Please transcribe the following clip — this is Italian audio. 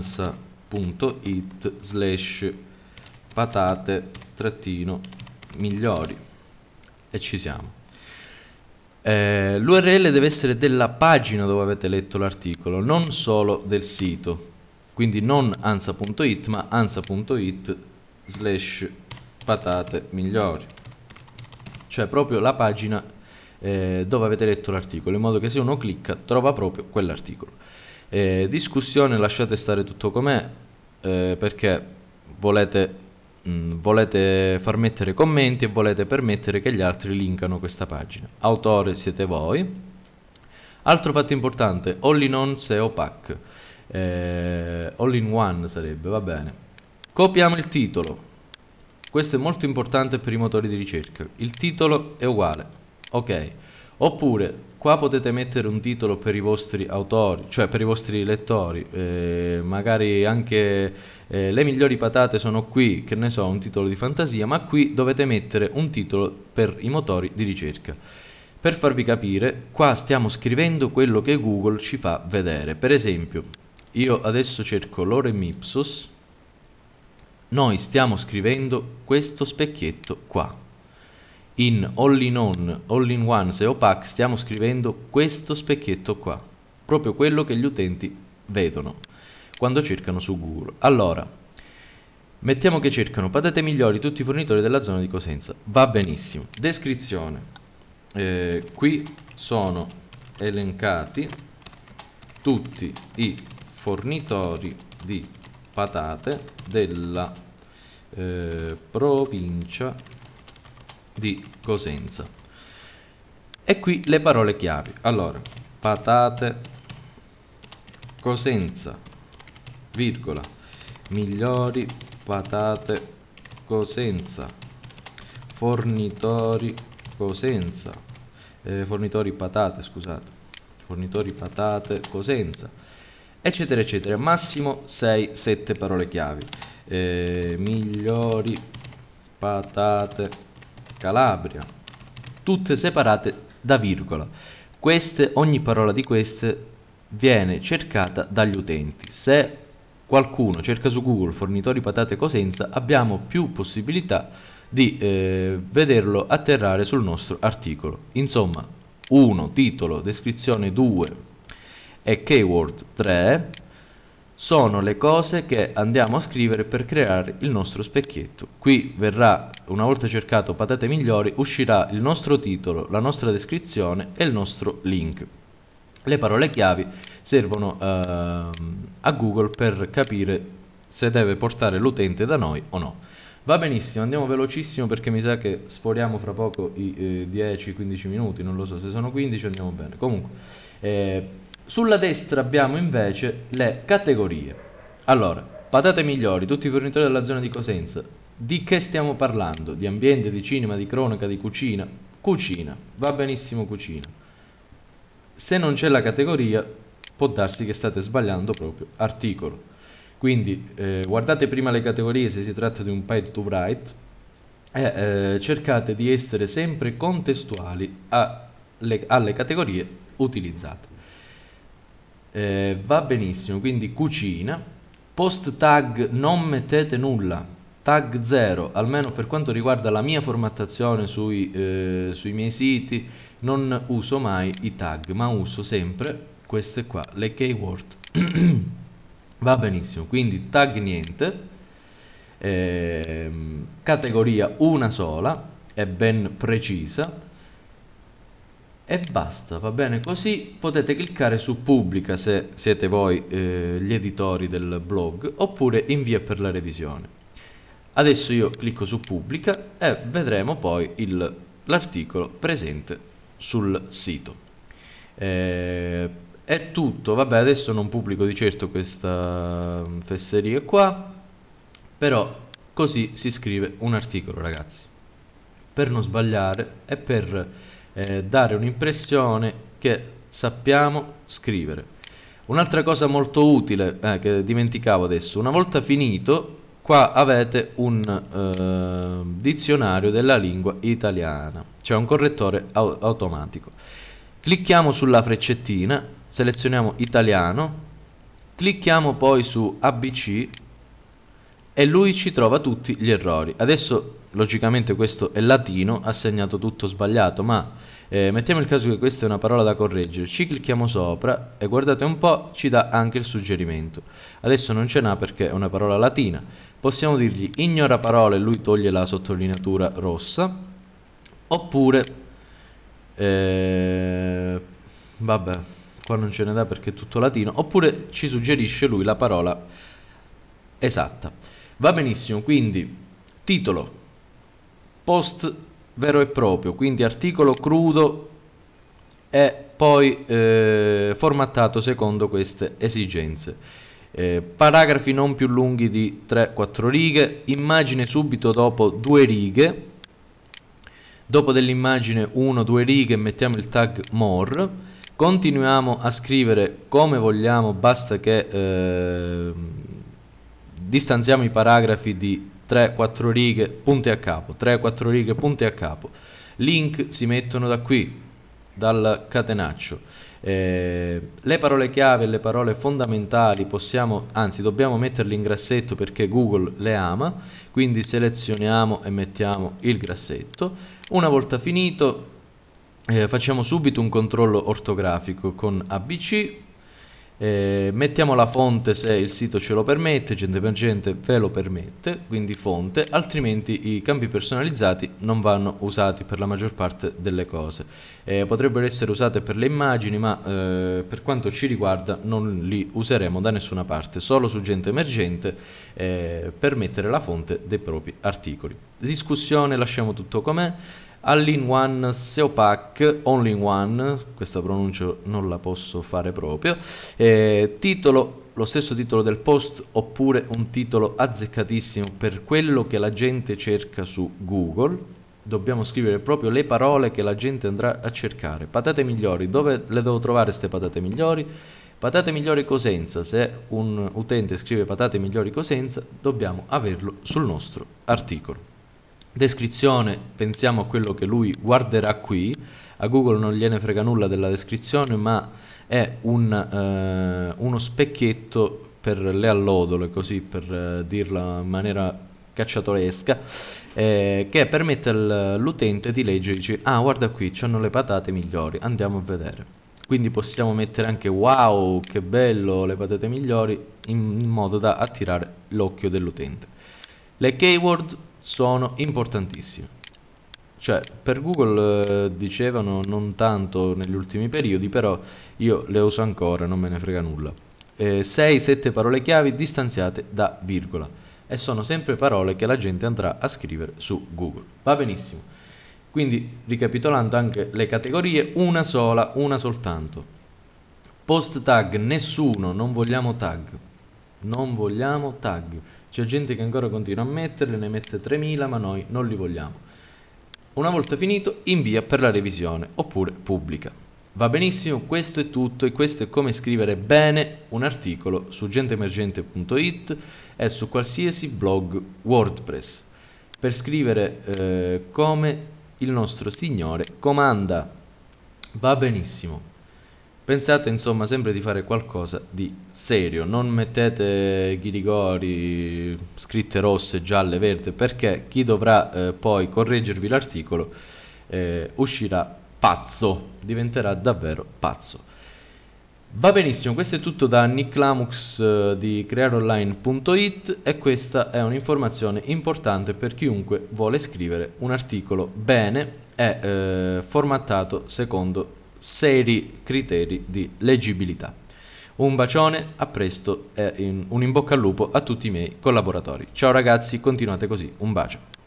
finanza.it slash patate trattino migliori e ci siamo eh, l'url deve essere della pagina dove avete letto l'articolo non solo del sito quindi non ansa.it ma ansa.it slash patate migliori cioè proprio la pagina eh, dove avete letto l'articolo in modo che se uno clicca trova proprio quell'articolo eh, discussione lasciate stare tutto com'è eh, perché volete, mh, mm, volete far mettere commenti e volete permettere che gli altri linkano questa pagina. Autore siete voi. Altro fatto importante, all in on se pack, eh, all in one sarebbe, va bene. Copiamo il titolo, questo è molto importante per i motori di ricerca, il titolo è uguale, ok. Oppure Qua potete mettere un titolo per i vostri autori, cioè per i vostri lettori, eh, magari anche eh, le migliori patate sono qui, che ne so, un titolo di fantasia, ma qui dovete mettere un titolo per i motori di ricerca. Per farvi capire, qua stiamo scrivendo quello che Google ci fa vedere. Per esempio, io adesso cerco Lorem Ipsos, noi stiamo scrivendo questo specchietto qua in all-in-on, all-in-ones e opaque stiamo scrivendo questo specchietto qua, proprio quello che gli utenti vedono quando cercano su Google. Allora, mettiamo che cercano patate migliori tutti i fornitori della zona di Cosenza, va benissimo. Descrizione, eh, qui sono elencati tutti i fornitori di patate della eh, provincia di Cosenza. E qui le parole chiave. Allora, patate, Cosenza, virgola, migliori patate, Cosenza, fornitori, Cosenza, eh, fornitori patate, scusate, fornitori patate, Cosenza, eccetera, eccetera. Massimo 6-7 parole chiavi. Eh, migliori patate, Cosenza. Calabria, tutte separate da virgola. Queste, ogni parola di queste viene cercata dagli utenti. Se qualcuno cerca su Google fornitori patate Cosenza, abbiamo più possibilità di eh, vederlo atterrare sul nostro articolo. Insomma, 1 titolo, descrizione 2 e keyword 3 sono le cose che andiamo a scrivere per creare il nostro specchietto. Qui verrà, una volta cercato patate migliori, uscirà il nostro titolo, la nostra descrizione e il nostro link. Le parole chiavi servono uh, a Google per capire se deve portare l'utente da noi o no. Va benissimo, andiamo velocissimo perché mi sa che sforiamo fra poco i eh, 10-15 minuti, non lo so se sono 15, andiamo bene. Comunque, eh, sulla destra abbiamo invece le categorie. Allora, patate migliori, tutti i fornitori della zona di Cosenza. Di che stiamo parlando? Di ambiente, di cinema, di cronaca, di cucina? Cucina, va benissimo cucina. Se non c'è la categoria, può darsi che state sbagliando proprio articolo. Quindi eh, guardate prima le categorie se si tratta di un paid to write e eh, cercate di essere sempre contestuali alle, alle categorie utilizzate eh, va benissimo, quindi cucina, post tag non mettete nulla, tag 0, almeno per quanto riguarda la mia formattazione sui, eh, sui miei siti, non uso mai i tag, ma uso sempre queste qua, le keyword. va benissimo, quindi tag niente, eh, categoria una sola, è ben precisa, e basta, va bene così. Potete cliccare su pubblica se siete voi eh, gli editori del blog oppure invia per la revisione. Adesso io clicco su pubblica e vedremo poi l'articolo presente sul sito. Eh, è tutto, vabbè adesso non pubblico di certo questa mm, fesseria qua, però così si scrive un articolo ragazzi. Per non sbagliare e per eh, dare un'impressione che sappiamo scrivere. Un'altra cosa molto utile eh, che dimenticavo adesso, una volta finito qua avete un eh, dizionario della lingua italiana, cioè un correttore automatico. Clicchiamo sulla freccettina, selezioniamo italiano, clicchiamo poi su ABC e lui ci trova tutti gli errori. Adesso logicamente questo è latino, ha segnato tutto sbagliato, ma eh, mettiamo il caso che questa è una parola da correggere, ci clicchiamo sopra e guardate un po' ci dà anche il suggerimento. Adesso non ce n'ha perché è una parola latina, possiamo dirgli ignora parole, e lui toglie la sottolineatura rossa, oppure, eh, vabbè, qua non ce ne dà perché è tutto latino, oppure ci suggerisce lui la parola esatta. Va benissimo, quindi titolo post vero e proprio, quindi articolo crudo e poi eh, formattato secondo queste esigenze. Eh, paragrafi non più lunghi di 3-4 righe, immagine subito dopo due righe, dopo dell'immagine 1-2 righe mettiamo il tag more, continuiamo a scrivere come vogliamo, basta che eh, distanziamo i paragrafi di 3-4 righe, punti a capo, 3-4 righe, punti a capo. Link si mettono da qui, dal catenaccio. Eh, le parole chiave e le parole fondamentali possiamo, anzi dobbiamo metterle in grassetto perché Google le ama, quindi selezioniamo e mettiamo il grassetto. Una volta finito eh, facciamo subito un controllo ortografico con ABC, eh, mettiamo la fonte se il sito ce lo permette, gente per gente ve lo permette, quindi fonte, altrimenti i campi personalizzati non vanno usati per la maggior parte delle cose. Eh, potrebbero essere usate per le immagini, ma eh, per quanto ci riguarda non li useremo da nessuna parte, solo su gente emergente eh, per mettere la fonte dei propri articoli. Discussione lasciamo tutto com'è. All-in-one Seopak, All-in-one, questa pronuncia non la posso fare proprio, eh, titolo lo stesso titolo del post oppure un titolo azzeccatissimo per quello che la gente cerca su Google. Dobbiamo scrivere proprio le parole che la gente andrà a cercare. Patate migliori, dove le devo trovare queste patate migliori? Patate migliori Cosenza, se un utente scrive patate migliori Cosenza, dobbiamo averlo sul nostro articolo descrizione, pensiamo a quello che lui guarderà qui, a Google non gliene frega nulla della descrizione, ma è un, eh, uno specchietto per le allodole, così per eh, dirla in maniera cacciatoresca, eh, che permette all'utente di leggerci, ah guarda qui, c'hanno le patate migliori, andiamo a vedere. Quindi possiamo mettere anche wow, che bello, le patate migliori, in modo da attirare l'occhio dell'utente. Le keyword sono importantissime. Cioè, per Google eh, dicevano non tanto negli ultimi periodi, però io le uso ancora, non me ne frega nulla. 6-7 eh, parole chiavi distanziate da virgola e sono sempre parole che la gente andrà a scrivere su Google. Va benissimo. Quindi, ricapitolando anche le categorie, una sola, una soltanto. Post tag, nessuno, non vogliamo tag, non vogliamo tag. C'è gente che ancora continua a metterle, ne mette 3000 ma noi non li vogliamo. Una volta finito invia per la revisione oppure pubblica. Va benissimo, questo è tutto e questo è come scrivere bene un articolo su genteemergente.it e su qualsiasi blog WordPress per scrivere eh, come il nostro Signore comanda. Va benissimo. Pensate insomma sempre di fare qualcosa di serio, non mettete ghirigori, scritte rosse, gialle, verde, perché chi dovrà eh, poi correggervi l'articolo eh, uscirà pazzo, diventerà davvero pazzo. Va benissimo, questo è tutto da Nick Lamux eh, di creareonline.it e questa è un'informazione importante per chiunque vuole scrivere un articolo bene e eh, formattato secondo seri criteri di leggibilità. Un bacione, a presto e un in bocca al lupo a tutti i miei collaboratori. Ciao ragazzi, continuate così, un bacio.